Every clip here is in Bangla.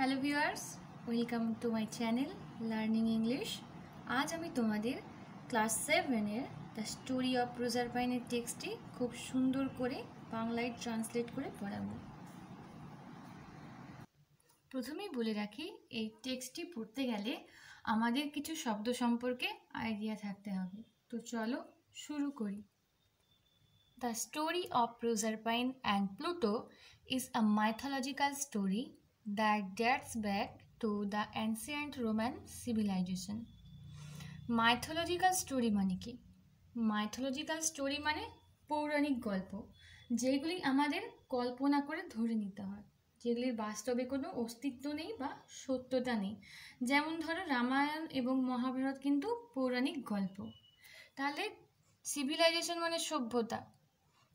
Hello viewers welcome to my channel learning English আজ আমি তোমাদের ক্লাস সেভেনের দ্য স্টোরি অফ রোজার পাইনের টেক্সটটি খুব সুন্দর করে বাংলায় ট্রান্সলেট করে পড়াবো প্রথমেই বলে রাখি এই টেক্সটটি পড়তে গেলে আমাদের কিছু শব্দ সম্পর্কে আইডিয়া থাকতে হবে তো চলো শুরু করি the story of Proserpine and Pluto is a mythological story that dates back to the ancient Roman civilization. Mythological story মানে কি মাইথোলজিক্যাল স্টোরি মানে পৌরাণিক গল্প যেগুলি আমাদের কল্পনা করে ধরে নিতে হয় যেগুলির বাস্তবে কোনো অস্তিত্ব নেই বা সত্যতা নেই যেমন ধরো রামায়ণ এবং মহাভারত কিন্তু পৌরাণিক গল্প তাহলে সিভিলাইজেশন মানে সভ্যতা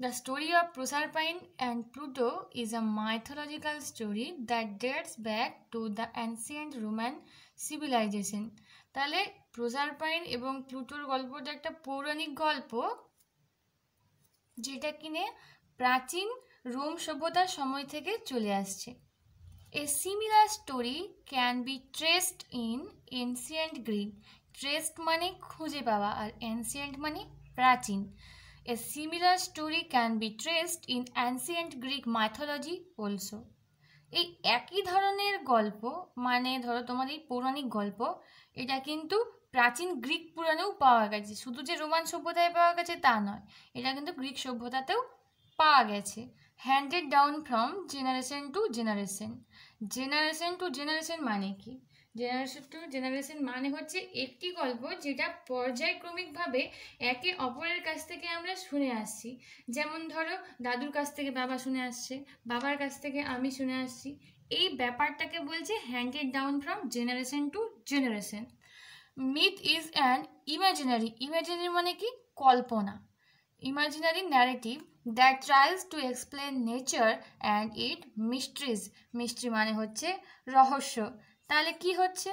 The story of Proserpine and Pluto is a mythological story that dates back to the ancient Roman civilization. তাহলে প্রোসারপাইন এবং প্লুটোর গল্পটা একটা পৌরাণিক গল্প যেটা কিনে প্রাচীন রোম সভ্যতার সময় থেকে চলে আসছে a similar story can be traced in ancient Greek traced মানে খুঁজে পাওয়া আর এনসিয়েন্ট মানে প্রাচীন A similar story can be traced in ancient Greek mythology also. এই একই ধরনের গল্প মানে ধরো তোমার এই পৌরাণিক গল্প এটা কিন্তু প্রাচীন গ্রিক পুরাণেও পাওয়া গেছে শুধু যে রোমান সভ্যতায় পাওয়া গেছে তা নয় এটা কিন্তু গ্রিক সভ্যতাতেও পাওয়া গেছে handed down from generation to generation generation to generation মানে কি জেনারেশন টু জেনারেশন মানে হচ্ছে একটি গল্প যেটা পর্যায়ক্রমিকভাবে একে অপরের কাছ থেকে আমরা শুনে আসছি যেমন ধরো দাদুর কাছ থেকে বাবা শুনে আসছে বাবার কাছ থেকে আমি শুনে আসছি এই ব্যাপারটাকে বলছে handed down from generation to generation myth is an imaginary imaginary মানে কি কল্পনা imaginary narrative that tries to explain nature and it mysteries mystery মানে হচ্ছে রহস্য তাহলে কি হচ্ছে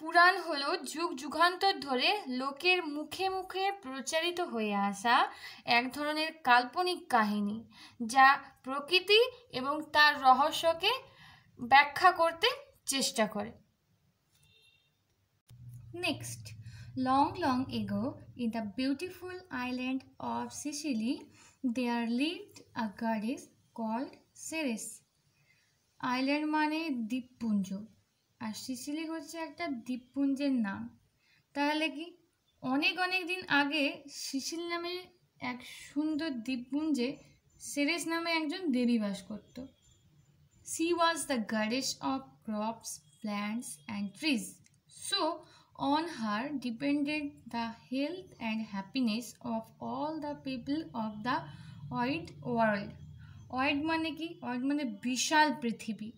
পুরাণ হল যুগ যুগান্তর ধরে লোকের মুখে মুখে প্রচারিত হয়ে আসা এক ধরনের কাল্পনিক কাহিনী যা প্রকৃতি এবং তার রহস্যকে ব্যাখ্যা করতে চেষ্টা করে next long long ago in the beautiful island of Sicily there lived a goddess called Ceres island মানে দ্বীপপুঞ্জ আর সিসিলি হচ্ছে একটা দ্বীপপুঞ্জের নাম তাহলে কি অনেক অনেক দিন আগে সিসিল নামে এক সুন্দর দ্বীপপুঞ্জে সেরেস নামে একজন দেবী বাস করত she was the goddess of crops plants and trees so on her depended the health and happiness of all the people of the wide world wide মানে কি ওয়াইড মানে বিশাল পৃথিবী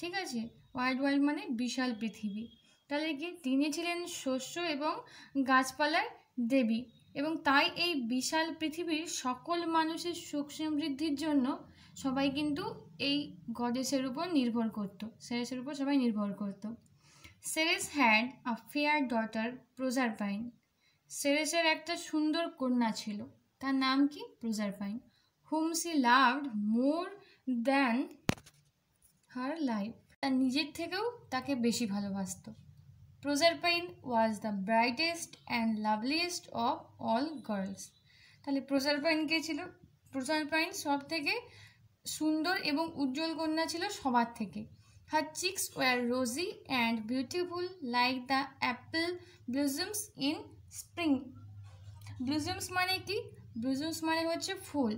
ঠিক আছে ওয়াইড ওয়াইড মানে বিশাল পৃথিবী তাহলে কি তিনি ছিলেন শস্য এবং গাছপালার দেবী এবং তাই এই বিশাল পৃথিবীর সকল মানুষের সুখ সমৃদ্ধির জন্য সবাই কিন্তু এই গডেসের উপর নির্ভর করত সেরেসের উপর সবাই নির্ভর করত Ceres had a fair daughter Proserpine সেরেসের একটা সুন্দর কন্যা ছিল তার নাম কি Proserpine whom she loved more than her life তার নিজের থেকেও তাকে বেশি ভালোবাসত Proserpine was the brightest and loveliest of all girls তাহলে প্রোজারপাইন কে ছিল প্রোজারপাইন সব থেকে সুন্দর এবং উজ্জ্বল কন্যা ছিল সবার থেকে her cheeks were rosy and beautiful like the apple blossoms in spring blossoms মানে কি? ব্লুজমস মানে হচ্ছে ফুল।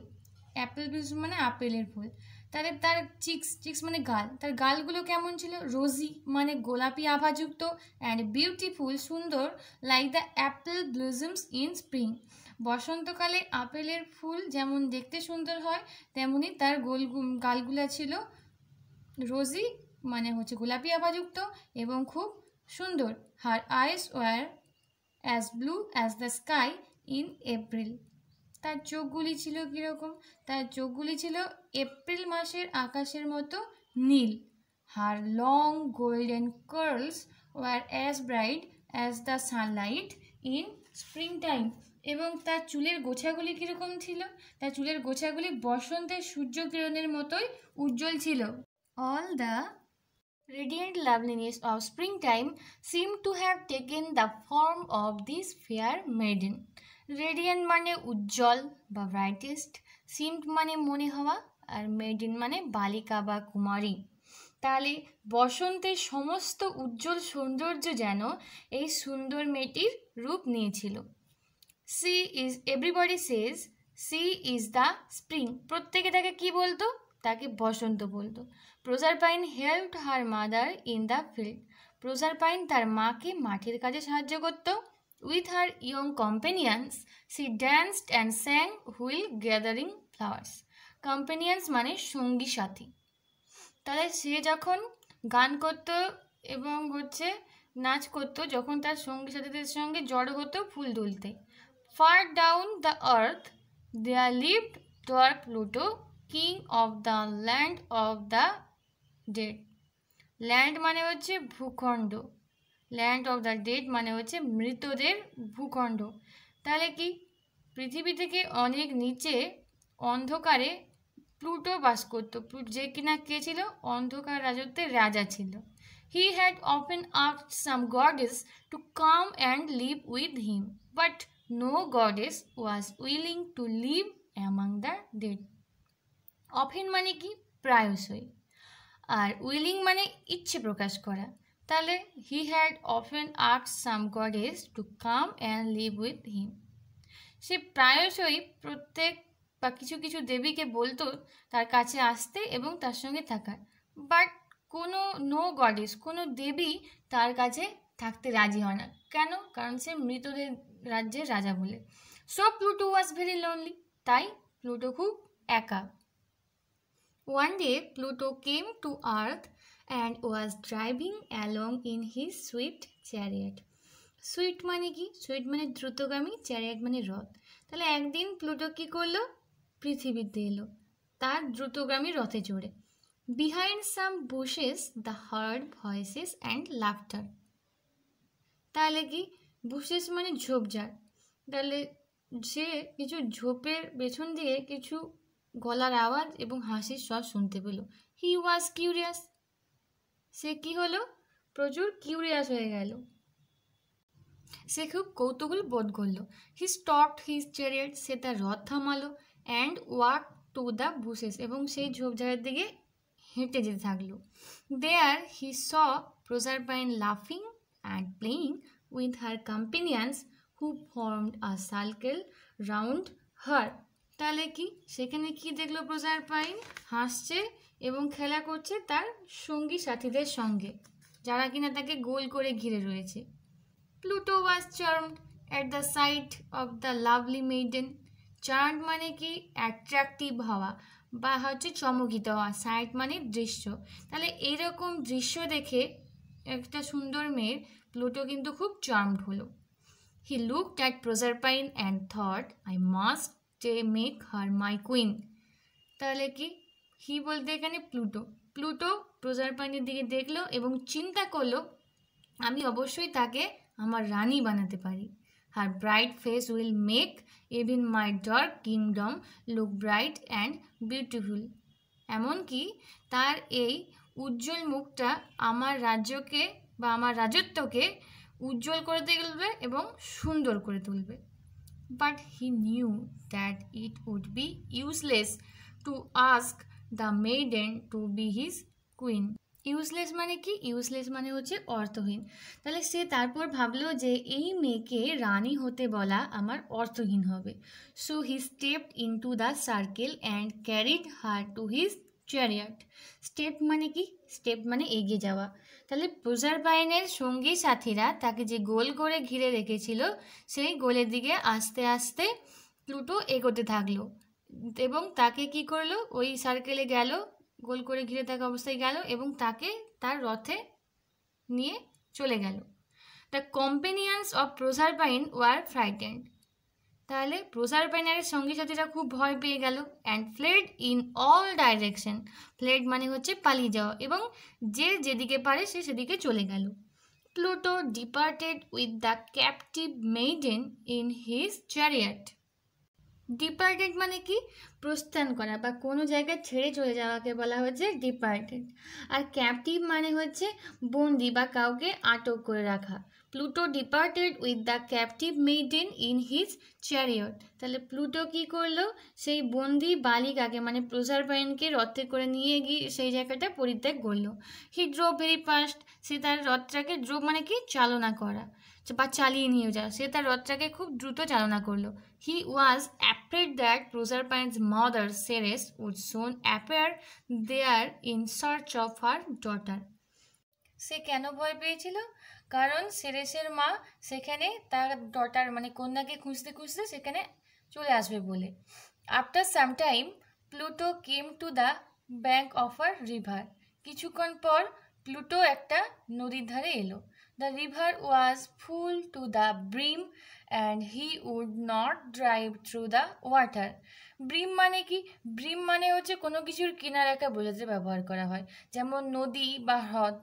অ্যাপেল ব্লুজম মানে আপেলের ফুল। তাহলে তার চিক্স চিক্স মানে গাল তার গালগুলো কেমন ছিল রোজি মানে গোলাপি আভাযুক্ত অ্যান্ড বিউটিফুল সুন্দর like the apple blossoms in spring বসন্তকালে আপেলের ফুল যেমন দেখতে সুন্দর হয় তেমনি তার গোল গালগুলো ছিল রোজি মানে হচ্ছে গোলাপি আভাযুক্ত এবং খুব সুন্দর her eyes were as blue as the sky in April তার চোখগুলি ছিল কীরকম তার চোখগুলি ছিল এপ্রিল মাসের আকাশের মতো নীল her long golden curls were as bright as the sunlight in springtime এবং তার চুলের গোছাগুলি কীরকম ছিল তার চুলের গোছাগুলি বসন্তের সূর্য কিরণের মতোই উজ্জ্বল ছিল all the radiant radiant of springtime seem to have taken the form of this fair maiden radiant মানে উজ্জ্বল বা ব্রাইটেস্ট সিমড মানে মনে হওয়া আর মেডিন মানে বালিকা বা কুমারী তাহলে বসন্তের সমস্ত উজ্জ্বল সৌন্দর্য যেন এই সুন্দর মেয়েটির রূপ নিয়েছিল she is everybody says she is the spring প্রত্যেকে তাকে কি বলতো তাকে বসন্ত বলতো Proserpine helped her mother in the field Proserpine তার মাকে মাঠের কাজে সাহায্য করতো With her young companions, she danced and sang while gathering flowers. কম্পেনিয়ানস মানে সঙ্গী সাথী তাহলে সে যখন গান করতো এবং হচ্ছে নাচ করতো যখন তার সঙ্গী সাথীদের সঙ্গে জড়ো হতো ফুল তুলতে ফার ডাউন দ্য আর্থ আর lived dark Pluto king of the land of the dead land মানে হচ্ছে ভূখণ্ড ল্যান্ড অফ দ্য ডেড মানে হচ্ছে মৃতদের ভূখণ্ড তাহলে কি পৃথিবী থেকে অনেক নিচে অন্ধকারে প্লুটো বাস করত যে কিনা কে ছিল অন্ধকার রাজত্বের রাজা ছিল he had often asked some goddess to come and live with him but no goddess was willing to live among the dead often মানে কি প্রায়শই আর উইলিং মানে ইচ্ছে প্রকাশ করা তাহলে হি হ্যাড অফেন আর্ট some goddess to come and live with him সে প্রায়শই প্রত্যেক বা কিছু কিছু দেবীকে বলতো তার কাছে আসতে এবং তার সঙ্গে থাকার বাট কোনো নো গডেস কোনো দেবী তার কাছে থাকতে রাজি হয় না কেন কারণ সে মৃতদের রাজ্যের রাজা বলে so Pluto was very lonely তাই প্লুটো খুব একা One day Pluto came to earth and was driving along in his swift chariot. Swift মানে কি সুইট মানে দ্রুতগামী চ্যারিয়াট মানে রথ তাহলে একদিন প্লুটো কী করলো পৃথিবীতে এলো তার দ্রুতগামী রথে চড়ে behind some bushes the heard voices and laughter তাহলে কি বুশেস মানে ঝোপঝাড় তাহলে যে কিছু ঝোপের পেছন দিয়ে কিছু গলার আওয়াজ এবং হাসির সব শুনতে পেল হি ওয়াজ কিউরিয়াস সে কি হলো প্রচুর কিউরিয়াস হয়ে গেল সে খুব কৌতূহল বোধ করলো হি স্টক হিজ চেরিয়েট সে তার রথ থামালো and walk to the bushes এবং সেই ঝোপঝাড়ের দিকে হেঁটে যেতে থাকলো দেয়ার হি স পাইন লাফিং and playing with her companions who formed a circle round her তাহলে কি সেখানে কি দেখলো প্রজার পাইন হাসছে এবং খেলা করছে তার সঙ্গী সাথীদের সঙ্গে যারা কিনা তাকে গোল করে ঘিরে রয়েছে Pluto was charm at the sight of the lovely maiden charm মানে কি অ্যাট্রাকটিভ হওয়া বা হচ্ছে চমকিত হওয়া সাইট মানে দৃশ্য তাহলে এরকম দৃশ্য দেখে একটা সুন্দর মেয়ের প্লুটো কিন্তু খুব চার্মড হলো he look at pine and thought I must টে মেক হার মাই কুইন তাহলে কি হি বলতে এখানে প্লুটো প্লুটো পানির দিকে দেখলো এবং চিন্তা করলো আমি অবশ্যই তাকে আমার রানী বানাতে পারি her bright face will make even my dark kingdom look bright and beautiful এমনকি তার এই উজ্জ্বল মুখটা আমার রাজ্যকে বা আমার রাজত্বকে উজ্জ্বল করে তুলবে এবং সুন্দর করে তুলবে but he knew that it would be useless to ask the maiden to be his queen. Useless মানে কি ইউজলেস মানে হচ্ছে অর্থহীন তাহলে সে তারপর ভাবলো যে এই মেয়েকে রানী হতে বলা আমার অর্থহীন হবে so he stepped into the circle and carried her to his chariot step মানে কি স্টেপ মানে এগিয়ে যাওয়া তাহলে বাইনের সঙ্গী সাথীরা তাকে যে গোল করে ঘিরে রেখেছিল সেই গোলের দিকে আস্তে আস্তে প্লুটো এগোতে থাকলো এবং তাকে কি করলো ওই সার্কেলে গেল গোল করে ঘিরে থাকা অবস্থায় গেল এবং তাকে তার রথে নিয়ে চলে গেল the companions of pine were frightened তাহলে প্রসার ব্যানারের সঙ্গী সাথীরা খুব ভয় পেয়ে গেল and fled in all direction fled মানে হচ্ছে পালিয়ে যাওয়া এবং যে যেদিকে পারে সে সেদিকে চলে গেল Pluto departed with the captive maiden in his chariot departed মানে কি প্রস্থান করা বা কোনো জায়গায় ছেড়ে চলে যাওয়াকে বলা হচ্ছে ডিপার্টেড আর ক্যাপটিভ মানে হচ্ছে বন্দি বা কাউকে আটক করে রাখা Pluto departed with the captive maiden in his chariot তাহলে প্লুটো কি করলো সেই বন্দি বালিকাকে মানে প্রসারপায়নকে রথে করে নিয়ে গিয়ে সেই জায়গাটা পরিত্যাগ করলো হি ড্রো ভেরি ফাস্ট সে তার রথটাকে ড্রো মানে কি চালনা করা বা চালিয়ে নিয়ে যাওয়া সে তার রথটাকে খুব দ্রুত চালনা করলো হি ওয়াজ অ্যাপ্রেড দ্যাট প্রোজার Proserpine's mother Ceres would soon appear there in search of her daughter সে কেন ভয় পেয়েছিল কারণ সেরেসের মা সেখানে তার ডটার মানে কন্যাকে খুঁজতে খুঁজতে সেখানে চলে আসবে বলে after sometime Pluto came to the bank of a river কিছুক্ষণ পর প্লুটো একটা নদীর ধারে এলো the river was full to the brim and he would not drive through the water brim মানে কি ব্রিম মানে হচ্ছে কোনো কিছুর একটা বোঝাতে ব্যবহার করা হয় যেমন নদী বা হ্রদ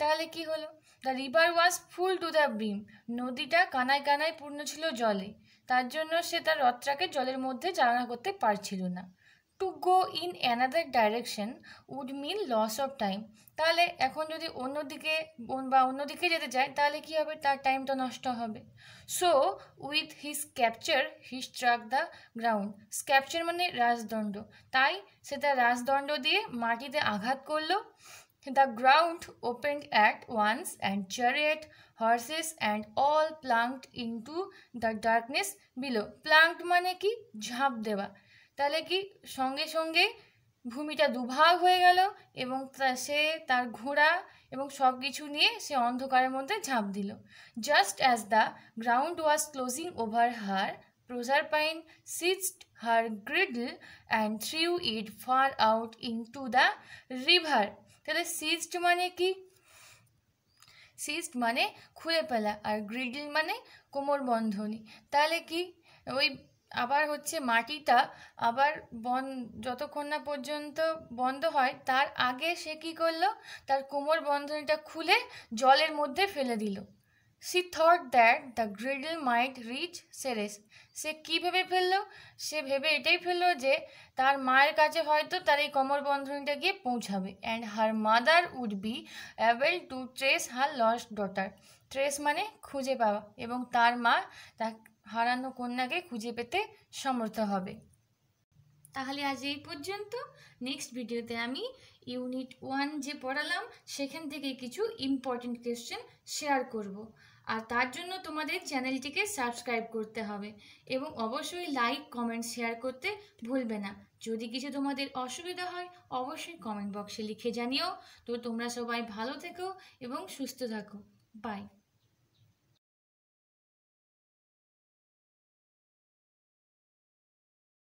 তাহলে কি হলো the river was full to the brim নদীটা কানায় কানায় পূর্ণ ছিল জলে তার জন্য সে তার রথটাকে জলের মধ্যে চালনা করতে পারছিল না to go in another direction would mean loss of time তাহলে এখন যদি অন্যদিকে বা অন্যদিকে যেতে চায় তাহলে কী হবে তার টাইমটা নষ্ট হবে so with his capture he struck the ground capture মানে রাজদণ্ড তাই সে তার রাজদণ্ড দিয়ে মাটিতে আঘাত করলো The ground opened at once, and chariot, horses, and all plunged into the darkness below. প্লাঙ্কড মানে কি ঝাঁপ দেওয়া তাহলে কি সঙ্গে সঙ্গে ভূমিটা দুভাগ হয়ে গেল এবং সে তার ঘোড়া এবং সব কিছু নিয়ে সে অন্ধকারের মধ্যে ঝাঁপ দিল just as the ground was closing over her Proserpine seized her girdle and threw it far out into the river তাহলে সিজড মানে কি সিজড মানে খুলে ফেলা আর গ্রিডল মানে কোমর বন্ধনী তাহলে কি ওই আবার হচ্ছে মাটিটা আবার বন যতক্ষণ না পর্যন্ত বন্ধ হয় তার আগে সে কি করলো তার কোমর বন্ধনীটা খুলে জলের মধ্যে ফেলে দিল she thought that the girdle might reach Ceres সে কী ভেবে ফেললো সে ভেবে এটাই ফেললো যে তার মায়ের কাছে হয়তো তার এই কমর বন্ধনীটা গিয়ে পৌঁছাবে and her mother would be able to trace her lost daughter trace মানে খুঁজে পাওয়া এবং তার মা তা হারানো কন্যাকে খুঁজে পেতে সমর্থ হবে তাহলে আজ এই পর্যন্ত নেক্সট ভিডিওতে আমি ইউনিট ওয়ান যে পড়ালাম সেখান থেকে কিছু ইম্পর্টেন্ট কোয়েশ্চেন শেয়ার করব আর তার জন্য তোমাদের চ্যানেলটিকে সাবস্ক্রাইব করতে হবে এবং অবশ্যই লাইক কমেন্ট শেয়ার করতে ভুলবে না যদি কিছু তোমাদের অসুবিধা হয় অবশ্যই কমেন্ট বক্সে লিখে জানিও তো তোমরা সবাই ভালো থেকো এবং সুস্থ থাকো বাই